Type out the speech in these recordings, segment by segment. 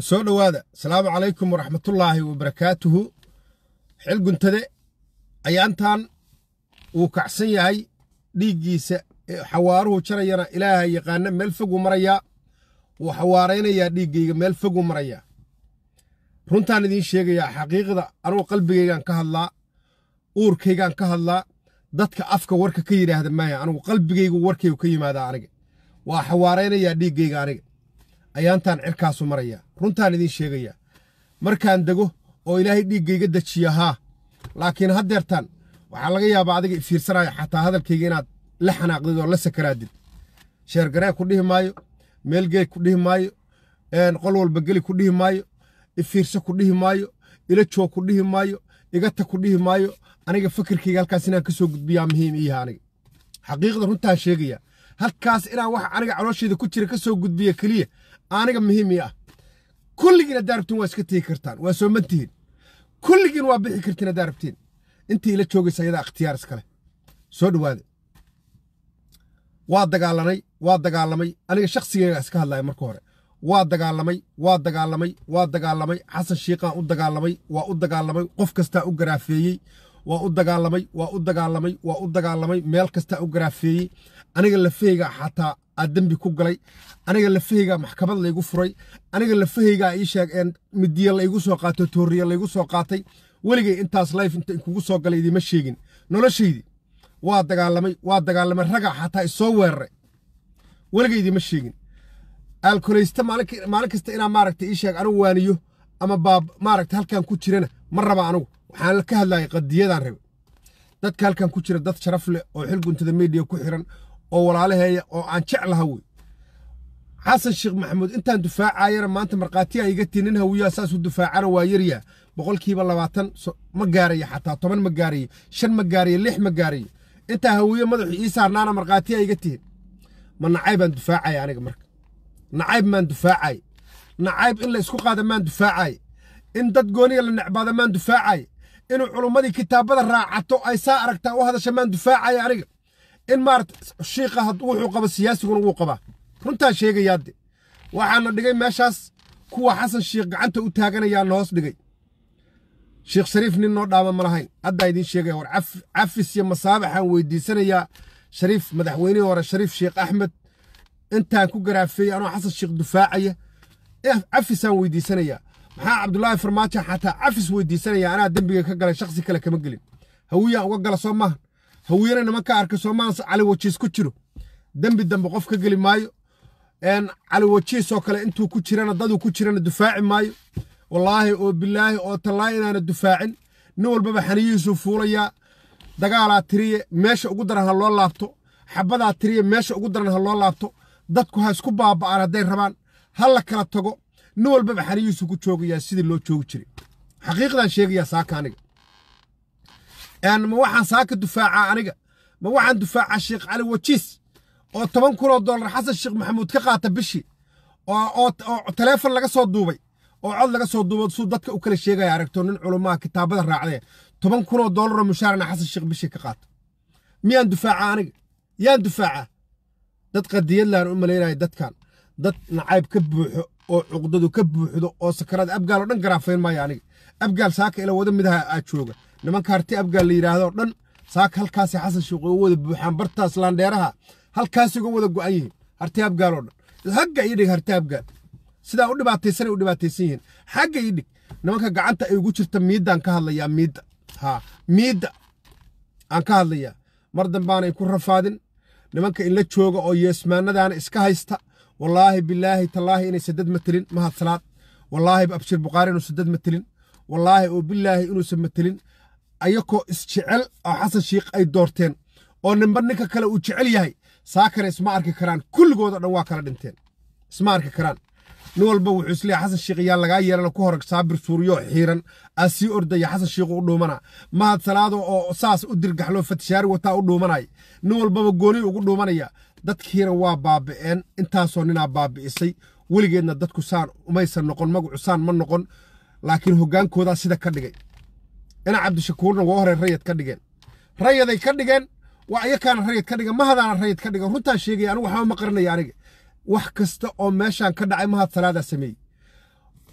soo dhowaada asalaamu calaykum waraxmatullaahi wabarakaatuhu xil guntade ayaantan uu kacsan yahay dhiiggiisa eh, xawaaruhu jarayana ilaaha yaqaana meel foguu marayaa wuu xawaaraynayaa dhiiggayga meel foguu marayaa runtaan idiin sheegayaa xaqiiqda anugu qalbigaygaan ka hadlaa uurkaygaan ka hadlaa dadka afka warka ka yidhaahda maaya anugu qalbigaygu warkaygu ka yimaadaa aniga waa xawaaraynayaa dhiiggayga aniga ayaantaan cirkaasu maraya runtaan idiin sheegaya markaan dego oo ilaahay dhiigga iga dejiya haa laakiin haddeertaan waxaa laga yaabaa adiga ifiirsanaayo xataa hadalkayga inaad la xanaaqdid oo la sakaraadid sheergareen ku dhihi maayo meelgeeg ku dhihi maayo qol walba geli ku dhihi maayo ifiirso ku dhihi maayo ila joog ku dhihi maayo igata ku dhihi maayo aniga fakirkayga halkaas inaan ka gudbiyaa muhiim iiha aniga xaqiiqda runtaan sheegaya halkaas inaan wax aniga calooshayda ku jira kasoo gudbiya keliya aniga muhiimi ah kulligiin haddaa rabtiin waa iska tegi kartaan waa soomantihiin tihiin kulligiin waa bixi kartiin haddaa rabtiin intii ila joogaysa ayadaa ikhtiyaar iskale soo dhowaada waa dagaalanay waa dagaalamay aniga shakhsigeyga iska hadlaya marka hore waa dagaalamay waa dagaalamay waa dagaalamay xasan shiiqaa u dagaalamay waa u dagaalamay qof kastaa u garaafeeyey waa u dagaalamay waa u dagaalamay waa u dagaalamay meel kastaa u garaafeeyey aniga lafeyga xataa aad dembi ku galay aniga lafaheygaa maxkamad laygu furay aniga lafaheygaa ii sheeg midiya laygu soo qaato tooriya laygu soo qaatay weligay intaas layf inta inkugu soo galay idiima sheegin noloshaydii waa dagaalamay waa dagaalamay raga xataa isoo weeraray weligay idiima sheegin alkoleysta maalin kasta inaa maaragta ii sheeg anigu waaniyo ama baab maaragta halkan ku jirana ma raba anigu waxaan ka hadlayay qadiyadaan rabe dadka halkan ku jira dad sharaf leh oo xil guntada mediya ku xiran oo walaalaheeya oo aan jeclaha wey xasan sheekh maxamuud intaan dufaacayana maanta markhaatiyaa iga tinin hawiyaa saasuu dufaacana waa yarya boqolkiiba labaatan ma gaarayo xataa toban ma gaarayo shan ma gaarayo lix ma gaarayo intaa hawiye madaxu ii saarnaana markhaatiyaa iga tihin ma nacayb aan dufaacaya aniga marka nacayb maan dufaacay nacayb in la isku qaada maan dufaacay in dad gooniga la necbaada maan dufaacay inuu culummadii kitaabada raacato ay saa aragtaa u hadasha maan dufaacaya aniga in maarata shiiqa wuxuu qabo siyaasiguna wuu qabaa runtaa sheegayaade waxaana dhigay meeshaas kuwa xasan shiikh gacanta u taaganayaa na hoos dhigay sheekh shariif nin noo dhaama ma lahayn haddaa idiin sheegaya war cafis iyo masaabaxaan weydiisanayaa shariif madaxweynihii hore shariif sheekh axmed intaan ku garaafeeyey anoo xasan sheekh dufaacaya eh, cafisaan weydiisanayaa maxaa cabdulaahi farmaajo xataa cafis weydiisanaya anaa dembiga ka galay shaksi kale kama gelin hawiyaa uga gala soo maaha hawiire nimanka arka soomaans cali wajiis ku jiro dembi dambe qof ka geli maayo cali wajiisoo kale intuu ku jirana daduu ku jirana dufaaci maayo wallaahi oo bilaahi oo tallaahi inaana dufaacin nin walbaba xaniyihiisuu fuulayaa dagaalaa tiriye meesha ugu daran ha loo laabto xabadaa tiriye meesha ugu daran ha loo laabto dadku ha isku baaba'aan hadday rabaan ha la kala tago nin walbaba xaniyihiisuu ku joogayaa sidii loo joogi jiray xaqiiqdaan sheegayaa saaka aniga ma waxaan saaka dufaacaa aniga ma waxaan dufaacaa sheekh cali wajiis oo toban kunoo dollar xasan sheekh maxamuud ka qaata bishii oo taleefon laga soo duubay oo cod laga soo duubo suu dadka u kala sheegaya aragto nin culumaa kitaabada raacdee toban kunoo dollaroo mushaarana xasan sheekh bishii ka qaato miyaan dufaacaa aniga yaan dufaacaa dad qadiyadlaan u malaynaya dadkan dad nacayb ka buuxo oo cuqdadu ka buuxdo oo sakaraad abgaal dhan garaafayn maayo aniga abgaal saaka ila wada midaha aa jooga nimanka harti abgaal la yidhaahdo dhan saaka halkaasay xasan sheekh uga wada buuxaan bartaas laandheeraha halkaasay uga wada go'an yihiin harti abgaal oo dhan hagga ii dhig harti abgaal sidaa u dhibaataysanay u dhibaataysan yihiin xagga ii dhig nimanka gacanta ay ugu jirta miiddaan ka hadlayaa miidda haa miidda aan ka hadlayaa mar dambaanay ku rafaadin nimanka inla jooga oo yeesmaanadaana iska haysta wallaahi bilaahi tallaahi inay sadad ma telin wallaahi abshir bukhaari inuu sadad ma wallaahi oo bilaahi inuusan matelin ayakoo isjecel oo xasan shiikh ay doorteen oo nimba ninka kale uu jecel yahay saakare isma arki karaan kulligoodo dhan waa kala dhinteen isma arki karaan nin walba wuxuu isleeyahay xasan shiikh yaa lagaa yeelana ku horag saabir suuriyoo xiiran aa sii ordaya xasan shiikhu u dhuumana mahad salaado oo saas u dirgaxloo fatishaari wataa u dhuumanaya nin walbaba gooni ugu dhuumanaya dadkiina waa baabi'een intaasoo ninaa baabi'isay weligeedna dadku saan umaysan noqon magacu saan ma noqon laakiin hoggaankoodaa sida ka dhigay dhinac cabdishakuurna waa horey rayad ka dhigeen rayaday ka dhigeen waa iyakaana rayad ka dhigan mahadaana rayad ka dhigan runtaa sheegaya anigu waxba ma qarinaya aniga wax kasta oo meeshaan ka dhacay mahad salaadaa sameeyey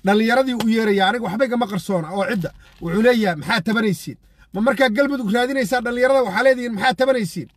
dhallinyaradii u yeeraya aniga waxba igama qarsoona oo cidda wuxuu leeyahay maxaa tabanaysiin ma markaa galmudug raadinaysaa dhallinyarada waxaa leedihiin maxaa tabanaysiin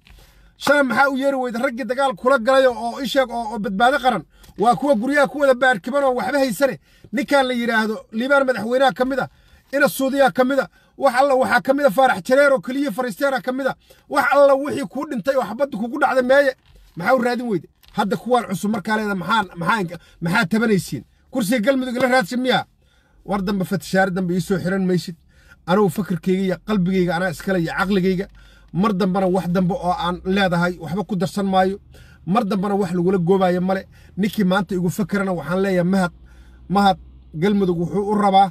shaam maxaa u yeeri weyda raggii dagaal kula galay oo isheeg oo badbaado qaran waa kuwa guryaha ku wada baarkiban oo waxba haysane ninkan la yidhaahdo liibaan madaxweynaha ka mid a ina suudiyaa ka mid a wax alla waxaa ka mid a faarax jareer oo keliya fariisteera ka mid a wax alla wixii kuu dhintay oo xabadda kugu dhacda meeye maxaa u raadin weyda hadda kuwaan cusub markaa leeda maxaan maxaan maxaa tabanaysiin kursiga galmudug ila raadsi miyaa war dambe fatishaare dambe iisoo xiran maysid anugu fakirkayga iyo qalbigayga anaa iskale iyo caqligayga mar dambena wax dambe oo aan leedahay waxba ku darsan maayo mar dambena wax lagula goobaayo male ninkii maanta igu fakerana waxaan leeyahay mahad mahad galmudug wuxuu u rabaa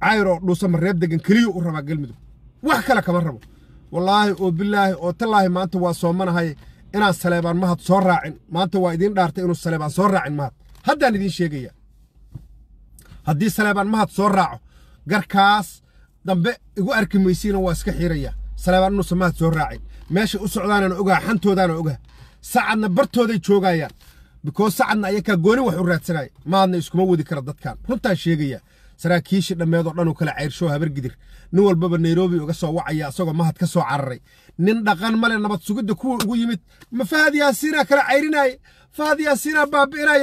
cayroo dhuusama reeb degan keliya u rabaa galmudug wax kale kama rabo wallaahi oo bilaahi oo tallaahi maanta waa soomanahay inaan saleebaan mahad soo raacin maanta waa idiin dhaartay inuu saleebaan soo raacin mahad haddaan idiin sheegaya haddii saleebaan mahad soo raaco garkaas dambe igu arki maysiina waa iska xiiraya saleebaan inuusan mahad soo raacin meesha u socdaanana ogaa xantoodaana ogaa sacadna bartooday joogayaan bikoos sacadna ayakaa gooni wax u raadsanaya maadna iskuma wadi kara dadkan runtaan sheegaya saraakiishii dhammeedoo dhanuu kale cayrshow habargidir nin walbaba nairobi uga soo wacaya asagoo mahad ka soo cararay nin dhaqan male nabad sugidda kuwa ugu yimid ma faahad kala cayrinaaye faahad yaasiinaa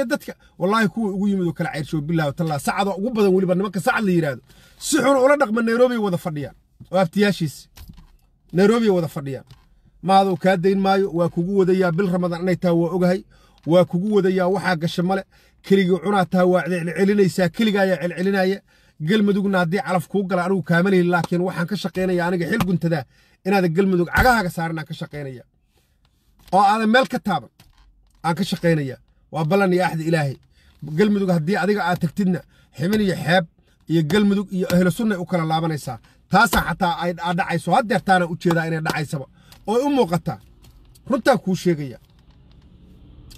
dadka wallaahi kuwa ugu yimid oo kala cayrshow bilaahu tallaa sacadoo ugu badan weliba nimanka sacad la yidhaahdo si xun ula dhaqma nairobi wada fadhiyaan oo aftiyaashiisi nairobi wada fadhiyaan maaduu kaa dayn maayo waa kugu wadayaa bil ramadaan inay tahay waa ogahay waa kugu wadayaa waxaa gasha male keligii cunaa tahay waa celcelinaysaa keligaayaa celcelinaya galmudugna haddii calaf kuu gala anigu kaamalihii laakiin waxaan ka shaqaynaya aniga xil guntadaa inaada galmudug cagahaaga saaran ka shaqaynaya oo aadan meel ka taaban aan ka shaqaynaya waa ballan iyo axda ilaahay galmudug haddii adiga aad tagtidna ximin iyo xeeb iyo galmudug iyo ahlu sunnay u kala laabanaysaa taasa xataa ay dhacayso haddeertaana u jeedaa inay dhacaysaba ooy u muuqataa runtaa kuu sheegaya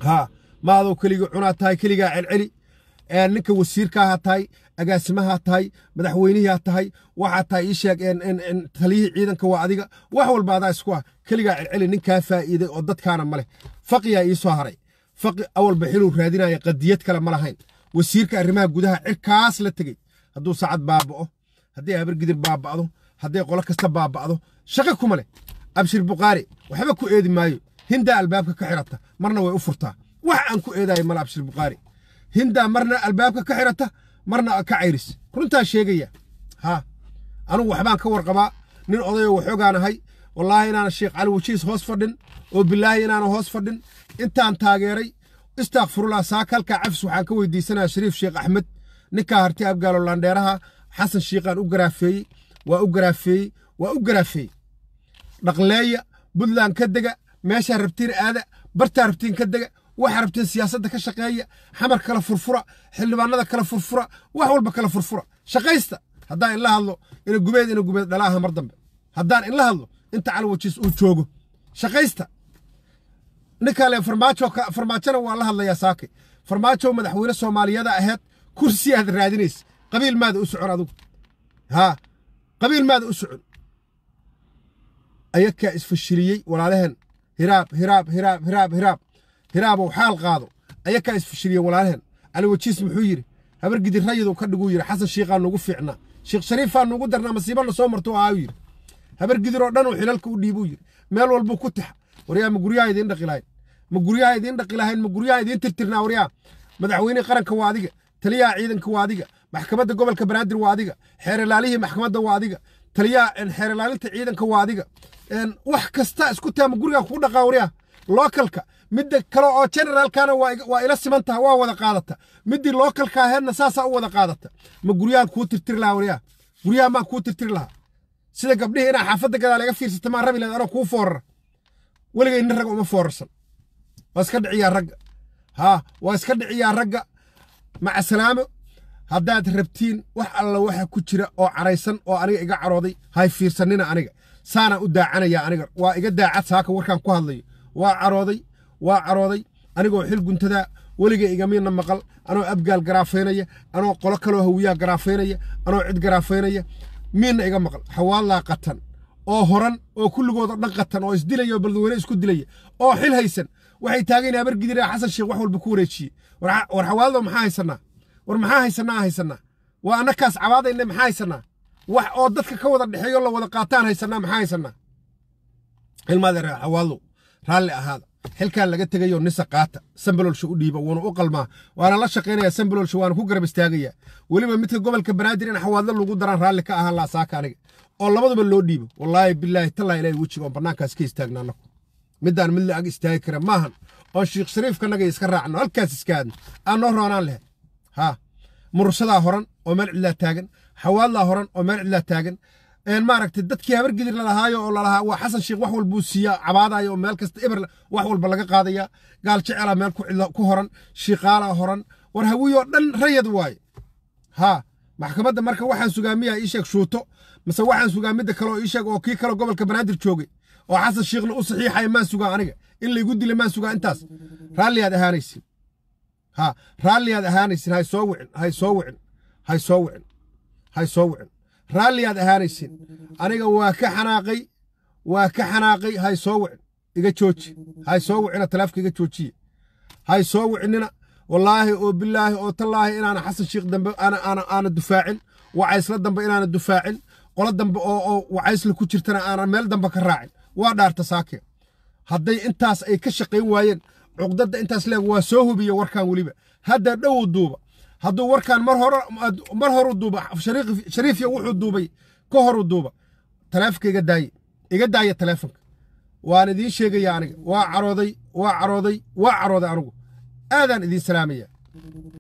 haa maadow keligii cunaa tahay keligaa celceli ninka wasiirkaaha tahay agaasimaha tahay madaxweynihiiha tahay waxaa tahay ii sheeg taliyihii ciidanka waa adiga wax walba adaa isku ah keligaa celceli ninkaa faa'iiday oo dadkaana ma leh faqiyaa ii soo haray faqi awalba xiluu raadinaya qadiyad kale ma lahayn wasiirka arrimaha gudaha cirkaas la tegey hadduu saacad baaba'o haddii abargidir baaba'do hadday qolo kasta baaba'do shaqo kuma leh abshir buqaari waxba ku eedi maayo hindaa albaabka ka xirata marna way u furtaa wax aan ku eedaayo mala abshir buqaari hindaa marna albaabka ka xirata marna ka cayris runtaa sheegaya haa anugu waxbaan ka warqabaa nin odayoo waxoogaanahay wallaahi inaana sheekh cali wajiis hoos fadhin oo bilaahi inaana hoos fadhin intaan taageeray istaakfirullah saa kalkaa waxaan ka weydiisanaya shariif sheekh axmed ninkaa harti abgaalo landheeraha xasan shiikaan u garaafeeyey waa u garaafeeyey waa u garaafeeyey dhaqleeya buntland ka dega meeshaa rabtiin aada bartaa rabtiin ka dega waxaa rabtiin siyaasadda ka shaqeeya xamar kala furfura xildhibaanada kala furfura wax walba kala furfura shaqaysta haddaan inla hadlo ina gubeed ina gubeed dhalaaha mar dambe haddaan inla hadlo inta calwajis uu joogo shaqaysta ninkale farmaajona waa la hadlayaa saake farmaajo madaxweyne soomaaliyada ahayd kursi aad raadinaysa qabiil maada u socon adugu haa qabiil maada u socon ayakaa isfashiliyey walaalaheen hiraab hiraab hiraab hiraab hiraab hiraabow xaal qaado ayakaa isfashiliyey walaalaheen aliwajiis muxuu yidhi habar gidirayadu ka dhiguu yidhi xasan shiikhaa nuugu fiicnaa sheekh shariifaa nuugu darnaa masiibo la soo marto ahaau yidhi habar dhan uu xilalka u dhiibuu yidhi meel walbuu ku taxa waryaa ma guryaha idiin dhaqi lahayn ma guryaha idiin dhaqi lahayn ma guryaha idiin tirtirnaa waryaa madaxweyne qaranka waa adiga taliyaha ciidanka waa adiga maxkamadda gobolka banaadir waa adiga xeeralaalihii maxkamadda waa adiga taliyaha xeeralaalinta ciidanka waa adiga wax kasta isku taama gurigaa kugu dhaqaa wariya ah. midda kale oo generaalkana waa ila simantaha waa wada qaadata middii lookalka aheedna saasaa u wada qaadata ma guryahaan kuu tirtiri lahaa wariyaa guryaha maa kuu tirtiri lahaa sida gabdhihii inaa xaafadda gadaal iga fiirsata maa rabi lahayd anoo kuu foorara weligay nin ragga uma foorarsan waa iska dhiciyaa ragga haa waa iska dhiciyaa ragga maca salaamo haddaad rabtiin wax alla waxa ku jira oo caraysan oo aniga iga carooday hay fiirsanina aniga saanaan u daacanaya aniga waa iga daacad saaka warkaan ku hadlayo waa carooday waa carooday anigoo xil guntadaa weliga igamina maqal anoo abgaal garaafeynaya anoo qolo kaloo hawiyaa garaafeynaya anoo cid garaafeynaya miinna iga maqal xawaalaa qatan oo horan oo kulligooda dhan qatan oo isdilaya oo balduweyne isku dilaya oo xil haysan waxay taageen abargidira xasan sheekh wax walba ku wareejiyey war xawaalado maxaa haysanaa war maxaa haysanaa haysanaa waa annakaas cabaadayna maxaa haysanaa wax oo dadka ka wada dhexeeyo la wada qaataan haysanaa maxaa haysanaa ilmadeer xawaaldo raalli ahaada xilkaa laga tegayo nisa qaata sambalolsha u dhiiba wuuna u qalmaa waana la shaqaynaya sambalolsha waana ku garab istaagaya weliba midka gobolka banaadir in xawaadlo lagu daraan raalli ka ahaan laa aniga oo labaduba loo dhiibo wallaahi bilaahi tallaa ilaahi wejiga oon bannaankaas ka istaagnaa anaku midaan mid la ag istaagi kara maahan oo sheikh shariifkanaga iska raacno halkaas iska aadno aan noo roonaan lahayn ha mursadaa horan oo meel cidlaa taagan xawaadlaa horan oo meel cidlaa taagan maaragtay dadkii habargelir lalahaayo oo lalahaa waa xasan sheikh wax walbuu siiyaa cabaadaayo oo meel kasta eber wax walba laga qaadaya gaal jecela meel ku horan shiiqaalaa horan war hawiyo dhan rayad waay haa maxkamadda marka waxaan sugaa miyaa ii sheeg shuuto mase waxaan sugaa midda kale oo ii sheeg oo kii kale gobolka banaadir joogay oo xasan shiikhna u saxiixaya maa sugaa aniga in laygu dila maa sugaa intaas raalliyaad ahaanaysin ha raalliyaad ahaanaysin hay soo wicin hay soo wicin hay soo wicin hay soo wicin raalliyaad ahaanaysin aniga waa ka xanaaqay waa ka xanaaqay hay soo wicin iga jooji hay soo wicina talaafka iga joojiye hay soo wicinina wallaahi oo bilaahi oo tallaahi inaana xasan shiikh dambe aana dufaacin wacaysla dambe inaana dufaacin qolo dambe oo wacaysla ku jirtana aana meel dambe ka raacin waa dhaarta saake hadday intaas ay ka shaqayn waayeen cuqdada intaas leeg waa soo hubiye warkan weliba hadda dhowu duuba hadduu warkaan mar hor horu duuba shariifya wuxuu duubay ka horu duuba taleefonka iga daaye iga daaya taleefonka waan idiin sheegaya aniga waa carooday waa carooday waa carooday anugu aadaan idiin salaamaya